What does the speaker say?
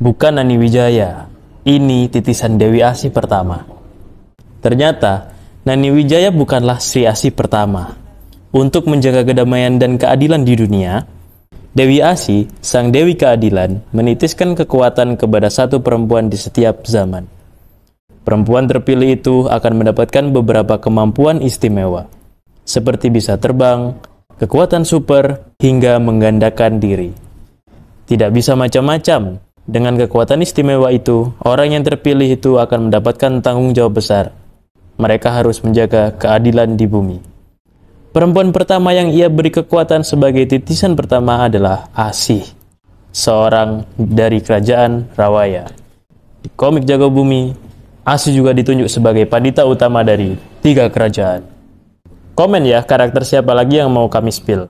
bukan Nani Wijaya. Ini titisan Dewi Asih pertama. Ternyata, Nani Wijaya bukanlah Sri Asih pertama. Untuk menjaga kedamaian dan keadilan di dunia, Dewi Asih, sang Dewi Keadilan, menitiskan kekuatan kepada satu perempuan di setiap zaman. Perempuan terpilih itu akan mendapatkan beberapa kemampuan istimewa, seperti bisa terbang, kekuatan super, hingga menggandakan diri. Tidak bisa macam-macam, dengan kekuatan istimewa itu, orang yang terpilih itu akan mendapatkan tanggung jawab besar. Mereka harus menjaga keadilan di bumi. Perempuan pertama yang ia beri kekuatan sebagai titisan pertama adalah Asih, seorang dari kerajaan Rawaya. Di komik Jago Bumi, Asih juga ditunjuk sebagai pandita utama dari tiga kerajaan. Komen ya karakter siapa lagi yang mau kami spill.